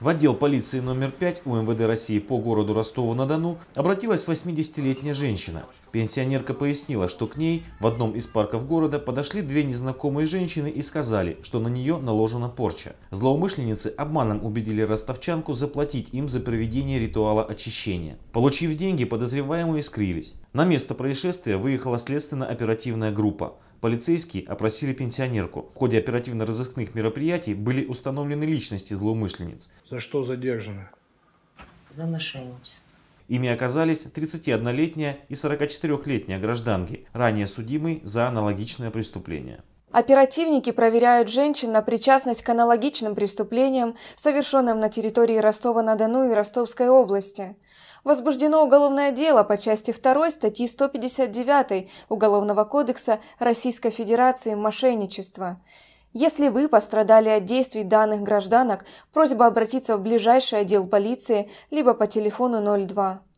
В отдел полиции номер 5 УМВД России по городу Ростову-на-Дону обратилась 80-летняя женщина. Пенсионерка пояснила, что к ней в одном из парков города подошли две незнакомые женщины и сказали, что на нее наложена порча. Злоумышленницы обманом убедили ростовчанку заплатить им за проведение ритуала очищения. Получив деньги, подозреваемые скрылись. На место происшествия выехала следственно-оперативная группа полицейские опросили пенсионерку. В ходе оперативно-розыскных мероприятий были установлены личности злоумышленниц. За что задержаны? За мошенничество. Ими оказались 31-летняя и 44-летняя гражданки, ранее судимые за аналогичное преступление. Оперативники проверяют женщин на причастность к аналогичным преступлениям, совершенным на территории Ростова-на-Дону и Ростовской области возбуждено уголовное дело по части 2 статьи 159 Уголовного кодекса Российской Федерации «Мошенничество». Если вы пострадали от действий данных гражданок, просьба обратиться в ближайший отдел полиции либо по телефону 02.